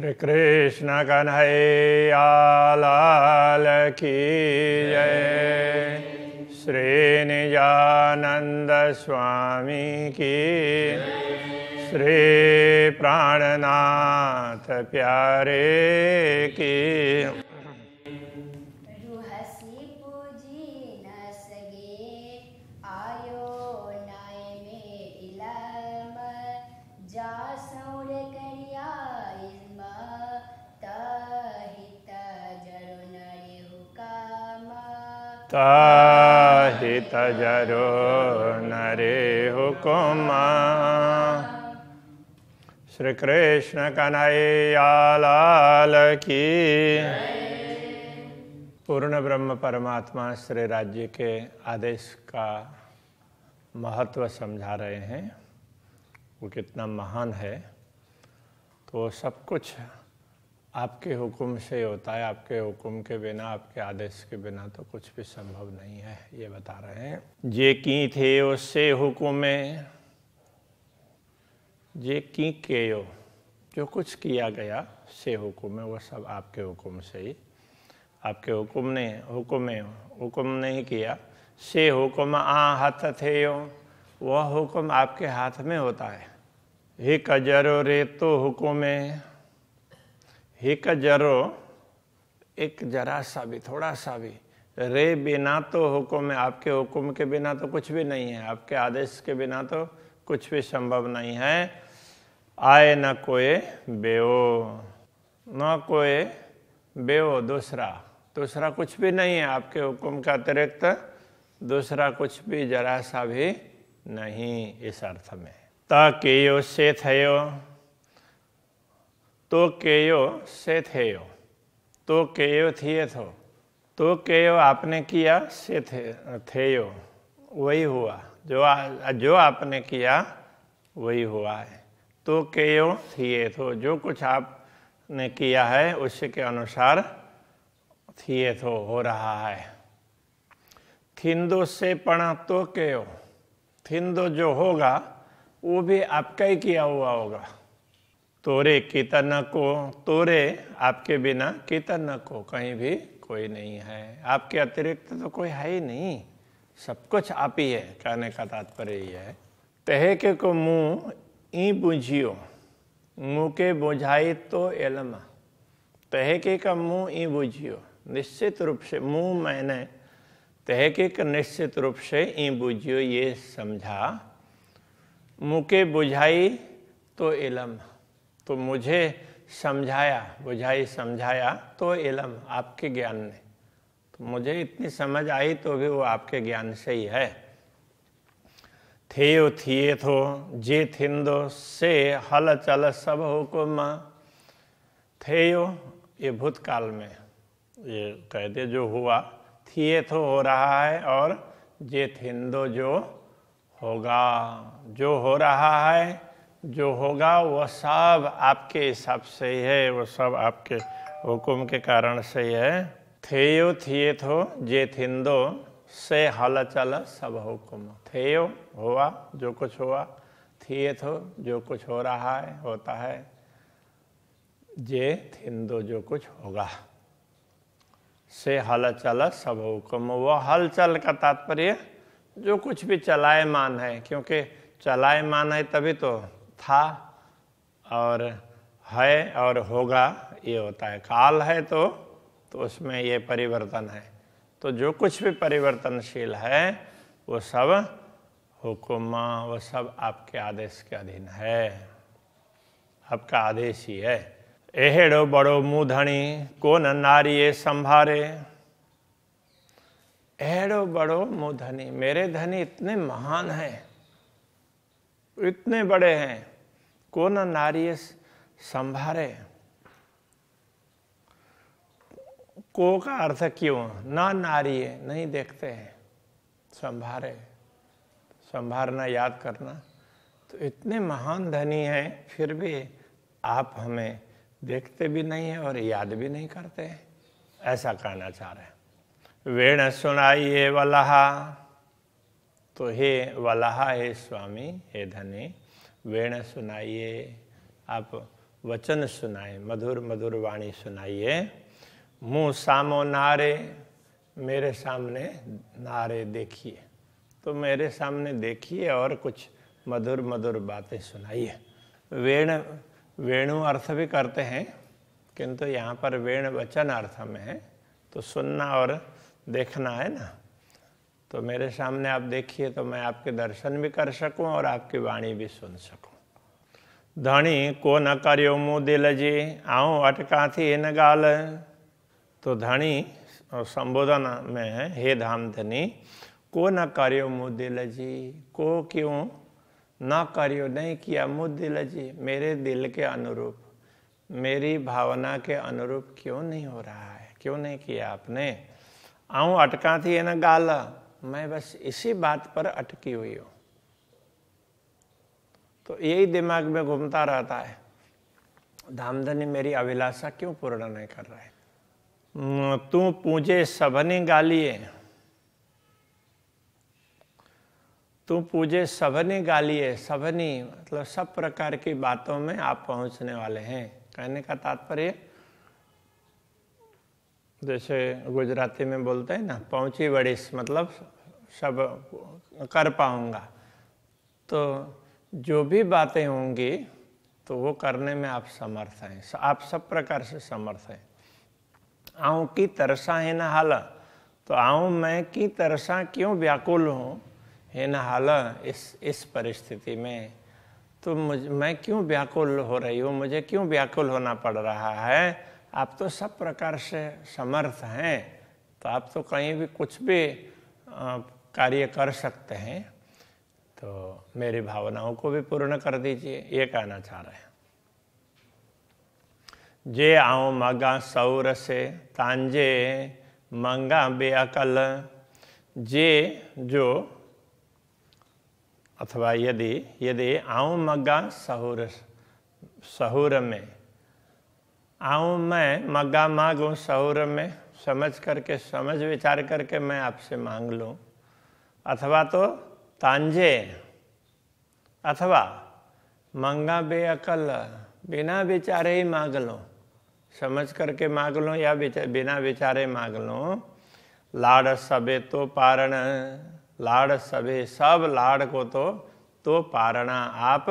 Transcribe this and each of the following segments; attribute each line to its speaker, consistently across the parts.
Speaker 1: श्री कृष्ण लाल की जय श्रीनिजानंद स्वामी की श्री प्राणनाथ प्यारे की ताहित तजरो नरे हुकुमा श्री कृष्ण कन्हैया लाल की पूर्ण ब्रह्म परमात्मा श्री राज्य के आदेश का महत्व समझा रहे हैं वो कितना महान है तो सब कुछ आपके हुक्म से होता है आपके हुक्म के बिना आपके आदेश के बिना तो कुछ भी संभव नहीं है ये बता रहे हैं जे की थे उससे हुक्म जे की के यो जो कुछ किया गया से हुक्म है वो सब आपके हुक्म से ही आपके हुक्म ने हुक्म हुक्म नहीं किया से हुक्म आ हथ थे यो वह हुक्म आपके हाथ में होता है हिक कजर रे तो हुक्म ही का जरो एक जरा सा भी थोड़ा सा भी रे बिना तो हुक्म है आपके हुक्म के बिना तो कुछ भी नहीं है आपके आदेश के बिना तो कुछ भी संभव नहीं है आए न कोए बेओ न कोए बेओ दूसरा दूसरा कुछ भी नहीं है आपके हुक्म का अतिरिक्त दूसरा कुछ भी जरा सा भी नहीं इस अर्थ में ताकि यो से थयो तो केयो से थे यो तो केयो थिए थो तो केयो आपने किया से थे थे यो वही हुआ जो आ, जो आपने किया वही हुआ है तो केयो थिए थो जो कुछ आपने किया है उसके अनुसार थिए थो हो रहा है थिंदो से पणा तो केयो थिंदो जो होगा वो भी आपका ही किया हुआ होगा तोरे कीर्तन को तोरे आपके बिना कीर्तन को कहीं भी कोई नहीं है आपके अतिरिक्त तो कोई है ही नहीं सब कुछ आप ही है कहने का तात्पर्य यह है तहे के को मुंह ई बुझियो मुँह के बुझाई तो एलमा के का मुँह ई बुझियो निश्चित रूप से मुंह मैंने का निश्चित रूप से ई बुझियो ये समझा मुंह के बुझाई तो इलम तो मुझे समझाया बुझाई समझाया तो इलम आपके ज्ञान ने तो मुझे इतनी समझ आई तो भी वो आपके ज्ञान से ही है थे थिए थो जे थिंदो से हल चल सब हुकुम यो ये भूतकाल में ये कहते जो हुआ थिए थो हो रहा है और जे थिंदो जो होगा जो हो रहा है जो होगा वह सब आपके हिसाब से ही है वो सब आपके हुक्म के कारण से ही है थेयो थो जे थिंदो से हल चल सब हुक्म यो हुआ जो कुछ हुआ थो जो कुछ हो रहा है होता है जे थिंदो जो कुछ होगा से हल चल सब हुक्म वह हलचल का तात्पर्य जो कुछ भी चलायमान है क्योंकि चलायमान है तभी तो था और है और होगा ये होता है काल है तो तो उसमें ये परिवर्तन है तो जो कुछ भी परिवर्तनशील है वो सब हुक्मा वो सब आपके आदेश के अधीन है आपका आदेश ही है एहेड़ो बड़ो धनी कौन नारिये संभारे एहड़ो बड़ो धनी मेरे धनी इतने महान हैं इतने बड़े हैं को न नारिय संभारे को का अर्थ क्यों ना नारिय नहीं देखते हैं संभारे संभारना याद करना तो इतने महान धनी हैं फिर भी आप हमें देखते भी नहीं हैं और याद भी नहीं करते ऐसा कहना चाह रहे हैं वेण सुनाइए वल्ला तो हे वलाहा हे स्वामी हे धनी वेण सुनाइए आप वचन सुनाए मधुर मधुर वाणी सुनाइए मुँह सामो नारे मेरे सामने नारे देखिए तो मेरे सामने देखिए और कुछ मधुर मधुर बातें सुनाइए वेण वेणु अर्थ भी करते हैं किंतु यहाँ पर वेण वचन अर्थ में है तो सुनना और देखना है ना तो मेरे सामने आप देखिए तो मैं आपके दर्शन भी कर सकूं और आपकी वाणी भी सुन सकूं ધણી मुँह दिल जी आऊँ अटका थी इन गाल तो धनी संबोधन में है हे धाम धनी को न करियो दिल जी को क्यों न करियो नहीं किया दिल जी मेरे दिल के अनुरूप मेरी भावना के अनुरूप क्यों नहीं हो रहा है क्यों नहीं किया आपने आऊँ अटका थी इन गाला मैं बस इसी बात पर अटकी हुई हूं तो यही दिमाग में घूमता रहता है धामधनी मेरी अभिलाषा क्यों पूर्ण नहीं कर रहा है तू पूजे सभनी गालिए तू पूजे सभनी गालिए सभनी मतलब सब प्रकार की बातों में आप पहुंचने वाले हैं कहने का तात्पर्य जैसे गुजराती में बोलते हैं ना पहुंची बड़ी मतलब सब कर पाऊंगा तो जो भी बातें होंगी तो वो करने में आप समर्थ हैं आप सब प्रकार से समर्थ हैं आऊ की तरसा है ना हाल तो आऊँ मैं की तरसा क्यों व्याकुल हूँ है ना हाल इस इस परिस्थिति में तो मुझ मैं क्यों व्याकुल हो रही हूँ मुझे क्यों व्याकुल होना पड़ रहा है आप तो सब प्रकार से समर्थ हैं तो आप तो कहीं भी कुछ भी कार्य कर सकते हैं तो मेरी भावनाओं को भी पूर्ण कर दीजिए ये कहना चाह रहे हैं जे आओ मगा सौर से तांजे मंगा बेअकल जे जो अथवा यदि यदि आओ मगा सहूर सहूर में आऊँ मैं मग्गा मांगूँ सौर में समझ करके समझ विचार करके मैं आपसे मांग लूँ अथवा तो तांजे अथवा मंगा बेअकल बिना विचारे ही मांग लो समझ करके मांग लो या विचा, बिना विचारे मांग लो लाड़ सबे तो पारण लाड़ सबे सब लाड़ को तो तो पारणा आप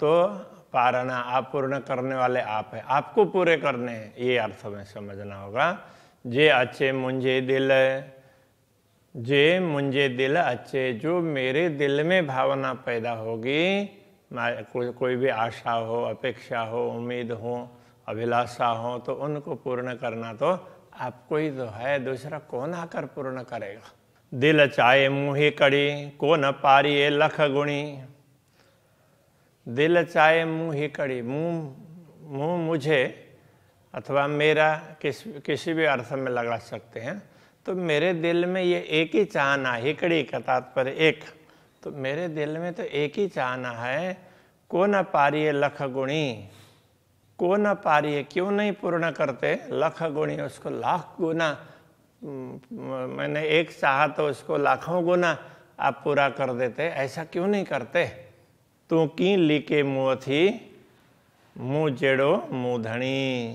Speaker 1: तो पारणा आप पूर्ण करने वाले आप है आपको पूरे करने हैं ये अर्थ में समझना होगा जे अच्छे मुंजे दिल जे मुंजे दिल अच्छे जो मेरे दिल में भावना पैदा होगी को, कोई भी आशा हो अपेक्षा हो उम्मीद हो अभिलाषा हो तो उनको पूर्ण करना तो आपको ही तो है दूसरा कौन आकर पूर्ण करेगा दिल चाहे मुँह कड़ी को न पारी लख गुणी दिल चाहे मुँह ही कड़ी मुँह मुँह मुझे अथवा मेरा किस किसी भी अर्थ में लगा सकते हैं तो मेरे दिल में ये एक ही चाहना हिकड़ी का तात्पर्य एक तो मेरे दिल में तो एक ही चाहना है को न पारिये लख गुणी को न पारिये क्यों नहीं पूर्ण करते लख गुणी उसको लाख गुना मैंने एक चाहा तो उसको लाखों गुना आप पूरा कर देते ऐसा क्यों नहीं करते तू मुँह थी मुँह जेड़ो मुँह धनी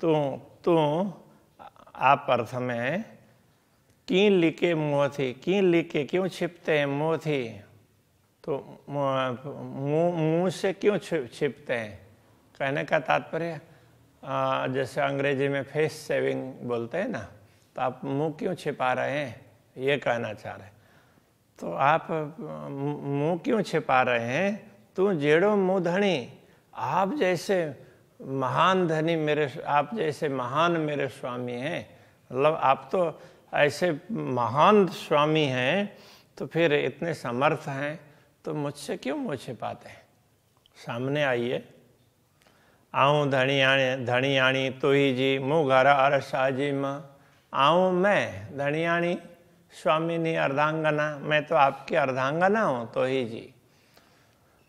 Speaker 1: तू तू आ अर्थ में की लिके मुँह थी की लिके क्यों छिपते हैं मुँह थी तो मुँह मुँह से क्यों छिपते हैं कहने का तात्पर्य जैसे अंग्रेजी में फेस सेविंग बोलते हैं ना तो आप मुँह क्यों छिपा रहे हैं ये कहना चाह रहे हैं तो आप मुंह क्यों छिपा रहे हैं तू जेड़ो मुँह धनी आप जैसे महान धनी मेरे आप जैसे महान मेरे स्वामी हैं मतलब आप तो ऐसे महान स्वामी हैं तो फिर इतने समर्थ हैं तो मुझसे क्यों मुँह छिपाते हैं सामने आइए आऊँ धनी आणी धनी आणी ही जी मुँह घर अरसा जी माँ आऊँ मैं धनी आणी स्वामी ने अर्धांगना मैं तो आपकी अर्धांगना हूँ तो ही जी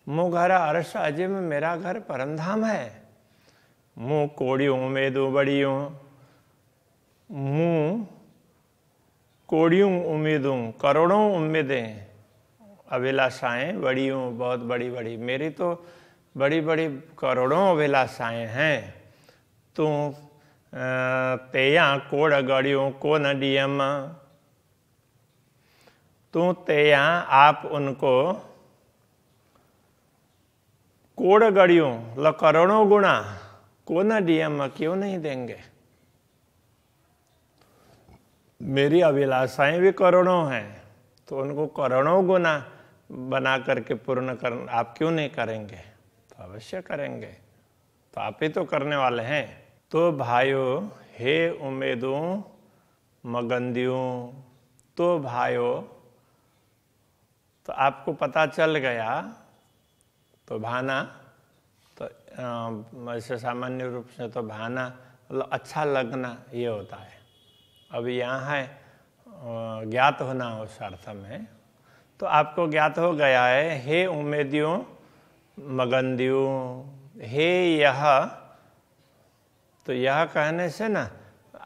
Speaker 1: मुँह अर्श अजिम मेरा घर परमधाम है मुँह कोड़ियों बड़ी बड़ियों मुँह कोड़ियों उम्मीदों करोड़ों उम्मीदें अभिलाषाएं बड़ी हूँ बहुत बड़ी बड़ी मेरी तो बड़ी बड़ी करोड़ों अभिलाषाएं हैं तू तेया कोड़ गड़ियों को न डियम तू तेया आप उनको कोड़ गड़ियों ल करोड़ों गुणा को न डीएम क्यों नहीं देंगे मेरी अभिलाषाएं भी करोड़ों हैं तो उनको करोड़ों गुना बना करके पूर्ण कर आप क्यों नहीं करेंगे तो अवश्य करेंगे तो आप ही तो करने वाले हैं तो भाइयों हे उम्मीदों मगंदियों तो भाइयों तो आपको पता चल गया तो भाना तो ऐसे सामान्य रूप से तो भाना मतलब अच्छा लगना ये होता है अब यहाँ है ज्ञात होना उस अर्थ में तो आपको ज्ञात हो गया है हे उमेदियों मगंदियों हे यह तो यह कहने से ना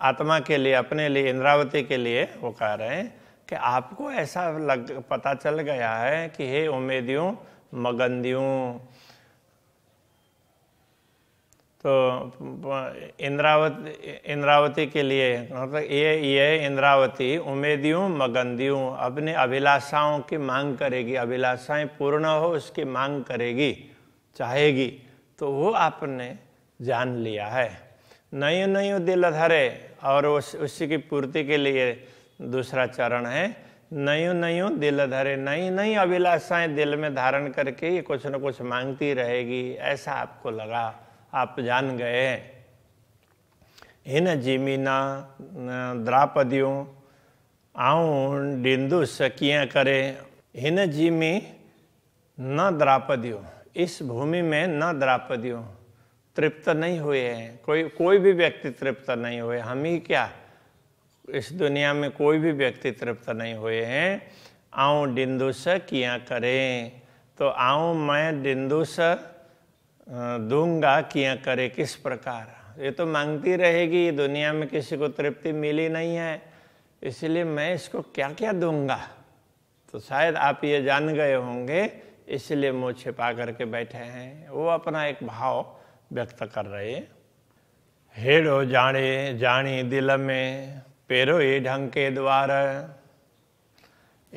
Speaker 1: आत्मा के लिए अपने लिए इंद्रावती के लिए वो कह रहे हैं कि आपको ऐसा लग पता चल गया है कि हे उमेदियों मगंदियों तो इंद्रावत इंद्रावती के लिए मतलब ये ये इंद्रावती उमेदियों मगंदियों अपने अभिलाषाओं की मांग करेगी अभिलाषाएं पूर्ण हो उसकी मांग करेगी चाहेगी तो वो आपने जान लिया है नयो नयो दिल धरे और उस उसी की पूर्ति के लिए दूसरा चरण है नयू नयू दिल धरे नई नई अभिलाषाएं दिल में धारण करके ये कुछ न कुछ मांगती रहेगी ऐसा आपको लगा आप जान गए इन जिमीना द्रापदियों आऊं डिंदु सकियाँ करे हिन जिमी न द्रापदियों इस भूमि में न द्रापदियों तृप्त नहीं हुए हैं कोई कोई भी व्यक्ति तृप्त नहीं हुए हम ही क्या इस दुनिया में कोई भी व्यक्ति तृप्त नहीं हुए हैं आऊँ डिंदुस किया करें तो आऊँ मैं डिंदुस दूंगा किया करे किस प्रकार ये तो मांगती रहेगी दुनिया में किसी को तृप्ति मिली नहीं है इसलिए मैं इसको क्या क्या दूंगा तो शायद आप ये जान गए होंगे इसलिए मुँह छिपा करके बैठे हैं वो अपना एक भाव व्यक्त कर रहे हेड़ो जाने जानी दिल में ये ढंग के द्वार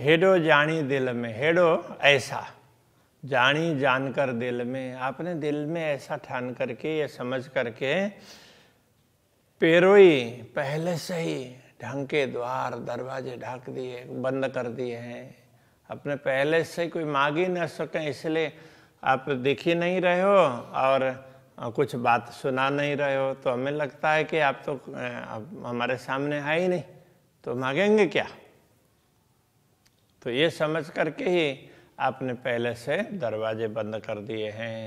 Speaker 1: हेडो जानी दिल में हेडो ऐसा जानी जानकर दिल में आपने दिल में ऐसा ठान करके या समझ करके पेरोई पहले से ही ढंग के द्वार दरवाजे ढक दिए बंद कर दिए हैं अपने पहले से कोई मांग ही ना सके इसलिए आप दिख ही नहीं रहे हो और कुछ बात सुना नहीं रहे हो तो हमें लगता है कि आप तो आप हमारे सामने आए ही नहीं तो मांगेंगे क्या तो ये समझ करके ही आपने पहले से दरवाजे बंद कर दिए हैं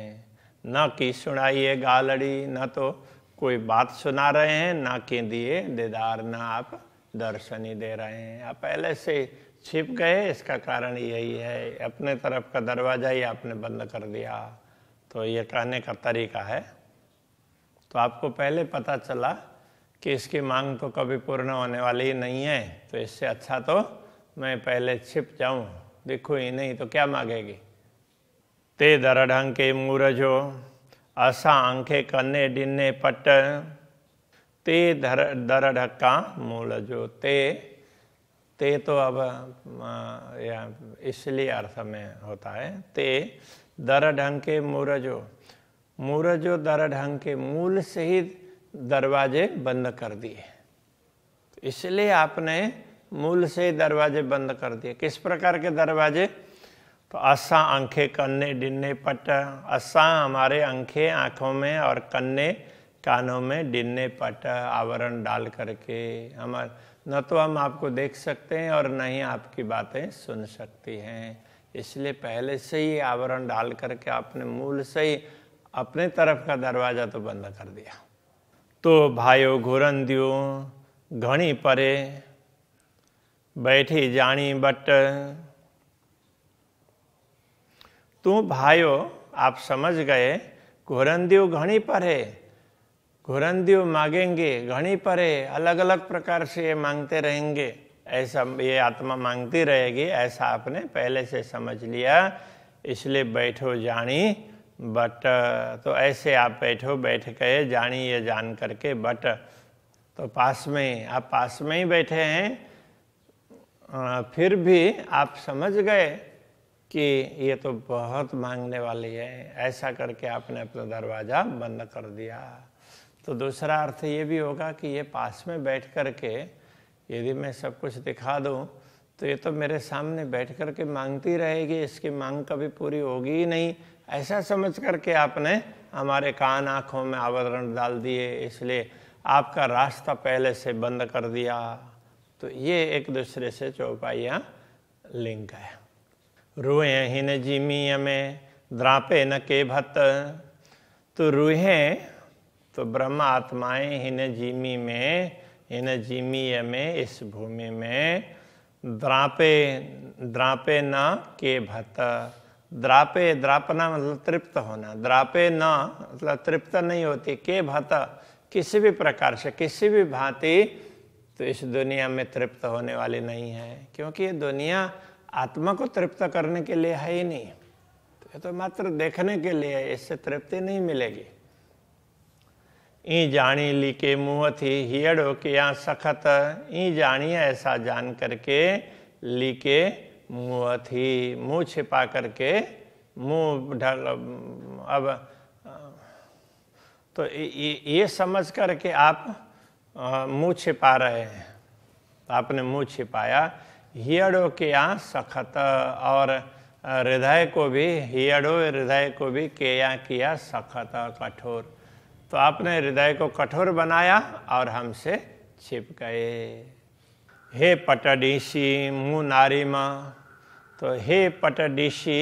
Speaker 1: न कि सुनाई है गालड़ी न तो कोई बात सुना रहे हैं ना कि दिए दीदार ना आप दर्शन ही दे रहे हैं आप पहले से छिप गए इसका कारण यही है अपने तरफ का दरवाज़ा ही आपने बंद कर दिया तो ये कहने का तरीका है तो आपको पहले पता चला कि इसकी मांग तो कभी पूर्ण होने वाली ही नहीं है तो इससे अच्छा तो मैं पहले छिप जाऊं दिखू ही नहीं तो क्या मांगेगी ते के मूरजो असा आंखे कन्ने डिन्ने पट ते धर मूल जो ते ते तो अब इसलिए अर्थ में होता है ते दर ढंग के मूरजो मूरजो दर ढंग के मूल से ही दरवाजे बंद कर दिए इसलिए आपने मूल से ही दरवाजे बंद कर दिए किस प्रकार के दरवाजे तो असा आंखें कन्ने डिन्ने पट असा हमारे आंखें आँखों में और कन्ने कानों में डिन्ने पट आवरण डाल करके हमारे न तो हम आपको देख सकते हैं और न ही आपकी बातें सुन सकती हैं इसलिए पहले से ही आवरण डाल करके आपने मूल से ही अपने तरफ का दरवाज़ा तो बंद कर दिया तो भाइयों दियो घणी परे बैठी जानी बट तू तो भाइयों आप समझ गए घोरंदियों घणी परे घोरंदियों मांगेंगे घणी परे अलग अलग प्रकार से ये मांगते रहेंगे ऐसा ये आत्मा मांगती रहेगी ऐसा आपने पहले से समझ लिया इसलिए बैठो जानी बट तो ऐसे आप बैठो बैठ गए जानी ये जान करके बट तो पास में ही आप पास में ही बैठे हैं फिर भी आप समझ गए कि ये तो बहुत मांगने वाली है ऐसा करके आपने अपना दरवाज़ा बंद कर दिया तो दूसरा अर्थ ये भी होगा कि ये पास में बैठ कर के यदि मैं सब कुछ दिखा दूं तो ये तो मेरे सामने बैठ कर के मांगती रहेगी इसकी मांग कभी पूरी होगी ही नहीं ऐसा समझ करके आपने हमारे कान आँखों में आवरण डाल दिए इसलिए आपका रास्ता पहले से बंद कर दिया तो ये एक दूसरे से चौपाइयाँ लिंक है रूहे ही न जिमी में द्रापे न के भत तो रूहें तो ब्रह्म आत्माएँ न जिमी में इन जिमीय में इस भूमि में द्रापे द्रापे न के भत द्रापे द्रापना मतलब तृप्त होना द्रापे न मतलब तृप्त नहीं होती के भत किसी भी प्रकार से किसी भी भांति तो इस दुनिया में तृप्त होने वाली नहीं है क्योंकि ये दुनिया आत्मा को तृप्त करने के लिए है ही नहीं तो ये तो मात्र देखने के लिए इससे तृप्ति नहीं मिलेगी ई जानी ली के मुँह थी हियड़ो के या सखत ई जानी ऐसा जान करके ली के मुँह थी मुँह छिपा करके मुँह ढल अब तो ये समझ करके आप मुँह छिपा रहे हैं आपने मुँह छिपाया हियड़ो के यहाँ सखत और हृदय को भी हियड़ो हृदय को भी केया किया सखत कठोर तो आपने हृदय को कठोर बनाया और हमसे छिप गए हे पटडीसी मुँह नारी माँ तो हे पटडीसी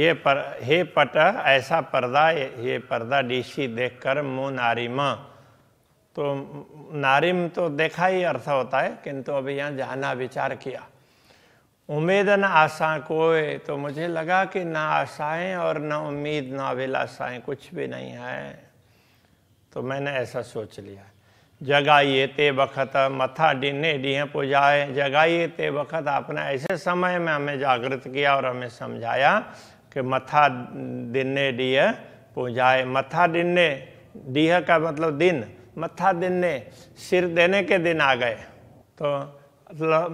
Speaker 1: ये पर हे पट ऐसा पर्दा ये पर्दा डीसी देखकर मुँह नारी माँ तो नारिम तो देखा ही अर्थ होता है किंतु अभी यहाँ जाना विचार किया उम्मीद न आशा कोय तो मुझे लगा कि ना आशाएं और ना उम्मीद ना अभिलाषाएं कुछ भी नहीं है तो मैंने ऐसा सोच लिया जगाइए ते वक्त मथा डिने डीह पुजाए जगाइए ते वक़्त आपने ऐसे समय में हमें जागृत किया और हमें समझाया कि मथा डिने डी पुजाए मथा डिने डीह का मतलब दिन मथा डिने सिर देने के दिन आ गए तो मतलब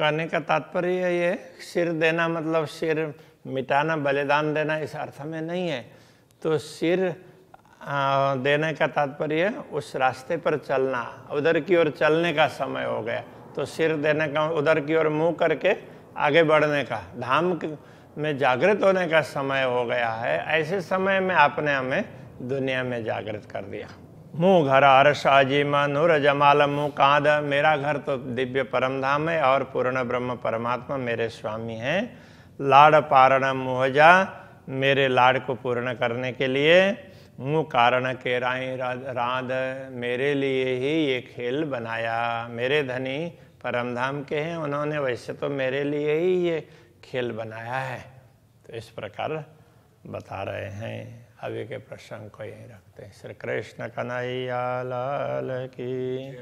Speaker 1: कहने का तात्पर्य है ये सिर देना मतलब सिर मिटाना बलिदान देना इस अर्थ में नहीं है तो सिर देने का तात्पर्य उस रास्ते पर चलना उधर की ओर चलने का समय हो गया तो सिर देने का उधर की ओर मुंह करके आगे बढ़ने का धाम में जागृत होने का समय हो गया है ऐसे समय में आपने हमें दुनिया में जागृत कर दिया मुँह घर अरश अजीमा नूर जमाल मुँह कांद मेरा घर तो दिव्य परम धाम है और पूर्ण ब्रह्म परमात्मा मेरे स्वामी हैं लाड़ पारण मुहजा मेरे लाड़ को पूर्ण करने के लिए मुँह कारण के राय राध मेरे लिए ही ये खेल बनाया मेरे धनी परमधाम के हैं उन्होंने वैसे तो मेरे लिए ही ये खेल बनाया है तो इस प्रकार बता रहे हैं अभी के प्रसंग को यही रखते हैं श्री कृष्ण कन्हैया लाल की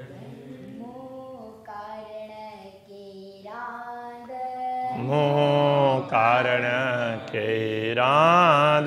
Speaker 1: मोह कारण के राध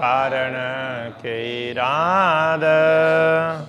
Speaker 1: कारण के राद